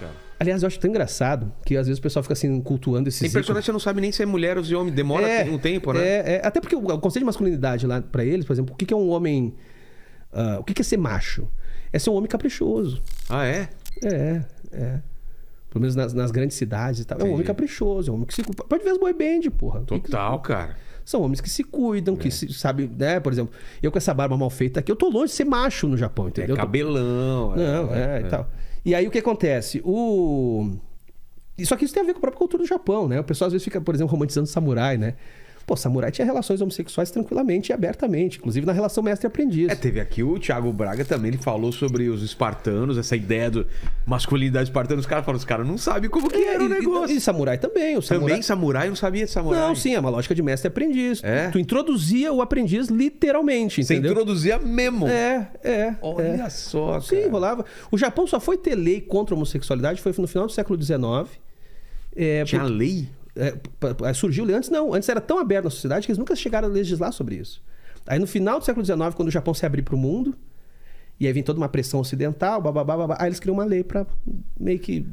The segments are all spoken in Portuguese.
cara. Aliás, eu acho tão engraçado que às vezes o pessoal fica assim cultuando esses. Tem é Impressionante, você não sabe nem se é mulher ou se é homem, demora é, um tempo, né? É, é, até porque o conceito de masculinidade lá para eles, por exemplo, o que, é um homem. Uh, o que, é ser macho? É ser um homem caprichoso. Ah, é? É, é. Pelo menos nas, nas grandes cidades e tal. Entendi. É um homem caprichoso, é um homem que se. Pode ver as boy band, porra. Total, que... cara. São homens que se cuidam, é. que se, sabe, né? Por exemplo, eu com essa barba mal feita aqui, eu tô longe de ser macho no Japão, é entendeu? É cabelão. Não, é, é, e tal. E aí o que acontece? O... Só que isso tem a ver com a própria cultura do Japão, né? O pessoal às vezes fica, por exemplo, romantizando samurai, né? Pô, samurai tinha relações homossexuais tranquilamente e abertamente, inclusive na relação mestre-aprendiz. É, teve aqui o Thiago Braga também, ele falou sobre os espartanos, essa ideia do masculinidade espartana. Os caras falaram, os caras não sabem como que é, era e, o negócio. E, e samurai também. O samurai... Também samurai não sabia de samurai. Não, sim, é uma lógica de mestre-aprendiz. É. Tu introduzia o aprendiz literalmente, Você entendeu? Você introduzia mesmo. É, é. Olha é. só, cara. Sim, rolava. O Japão só foi ter lei contra a homossexualidade, foi no final do século XIX. É, Tinha porque... lei? É, surgiu antes, não. Antes era tão aberto na sociedade que eles nunca chegaram a legislar sobre isso. Aí no final do século XIX, quando o Japão se abriu para o mundo, e aí vem toda uma pressão ocidental, bababá, babá, aí eles criam uma lei para meio que.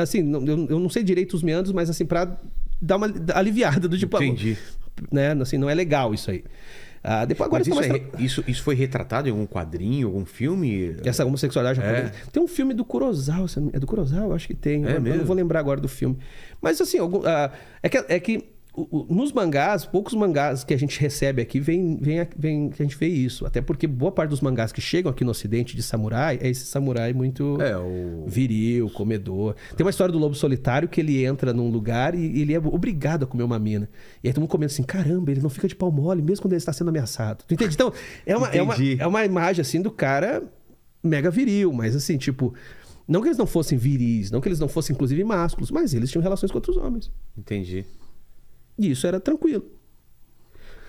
Assim, eu não sei direito os meandros, mas assim, para dar uma aliviada do tipo. Entendi. Né? Assim, não é legal isso aí. Ah, depois agora isso, começa... é, isso, isso foi retratado em algum quadrinho, algum filme? Essa homossexualidade japonesa. É. Tem um filme do Kurosawa, é do Kurosawa? Acho que tem. É eu, mesmo? eu não vou lembrar agora do filme. Mas assim, algum, ah, é, que, é que nos mangás, poucos mangás que a gente recebe aqui vem, vem, vem, a gente vê isso. Até porque boa parte dos mangás que chegam aqui no ocidente de samurai é esse samurai muito é, o... viril, comedor. Tem uma história do lobo solitário que ele entra num lugar e, ele é obrigado a comer uma mina. E aí todo mundo comendo assim: caramba, ele não fica de pau mole mesmo quando ele está sendo ameaçado. Tu entende? Então, é uma, é uma, é uma imagem assim do cara mega viril, mas assim, tipo. Não que eles não fossem viris, não que eles não fossem, inclusive, másculos, mas eles tinham relações com outros homens. Entendi. E isso era tranquilo.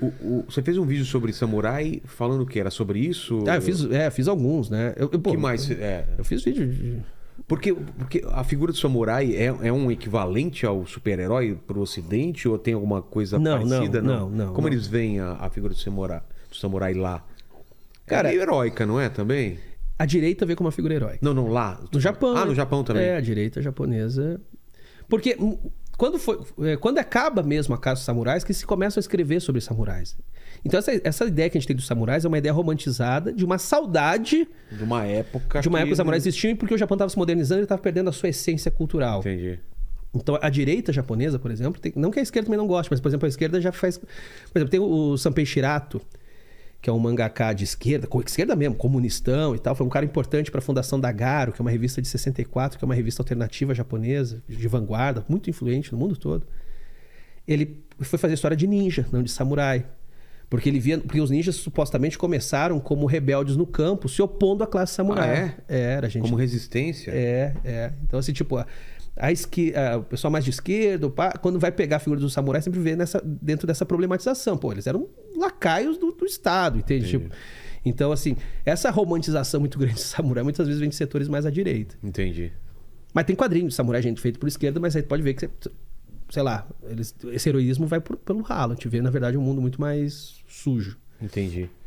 O, o, você fez um vídeo sobre samurai falando que era sobre isso? Ah, eu fiz, é, fiz alguns, né? Eu, eu, pô, que mais? Eu, é. eu fiz vídeo. De... Porque, porque a figura do samurai é, é um equivalente ao super-herói para o ocidente ou tem alguma coisa não, parecida? Não, não, não. não Como não. eles veem a, a figura do samurai, do samurai lá? Cara, é meio heróica, não é também? A direita vê como uma figura heróica. Não, não, lá. No Japão. Ah, no né? Japão também. É, a direita japonesa. Porque hum, quando, foi, é, quando acaba mesmo a Casa dos Samurais, que se começa a escrever sobre samurais. Então, essa, essa ideia que a gente tem dos samurais é uma ideia romantizada de uma saudade. De uma época. De uma que... época que os samurais existiam porque o Japão estava se modernizando e estava perdendo a sua essência cultural. Entendi. Então, a direita japonesa, por exemplo, tem, não que a esquerda também não goste, mas, por exemplo, a esquerda já faz. Por exemplo, tem o Sanpei Shirato, que é um mangaká de esquerda, com esquerda mesmo, comunistão e tal. Foi um cara importante para a fundação da Garo, que é uma revista de 64, que é uma revista alternativa japonesa, de vanguarda, muito influente no mundo todo. Ele foi fazer história de ninja, não de samurai. Porque ele via, porque os ninjas supostamente começaram como rebeldes no campo, se opondo à classe samurai. Ah, é? Era, gente. Como resistência? É, é. Então, assim, tipo, a, a esqui, a, o pessoal mais de esquerda, quando vai pegar a figura do samurai, sempre vê nessa, dentro dessa problematização. Pô, eles eram lacaios do, do Estado, entende? Tipo, então, assim, essa romantização muito grande de samurai muitas vezes vem de setores mais à direita. Entendi. Mas tem quadrinhos de samurai, gente, feito por esquerda, mas aí pode ver que, sei lá, eles, esse heroísmo vai por, pelo ralo. A gente vê, na verdade, um mundo muito mais sujo. Entendi.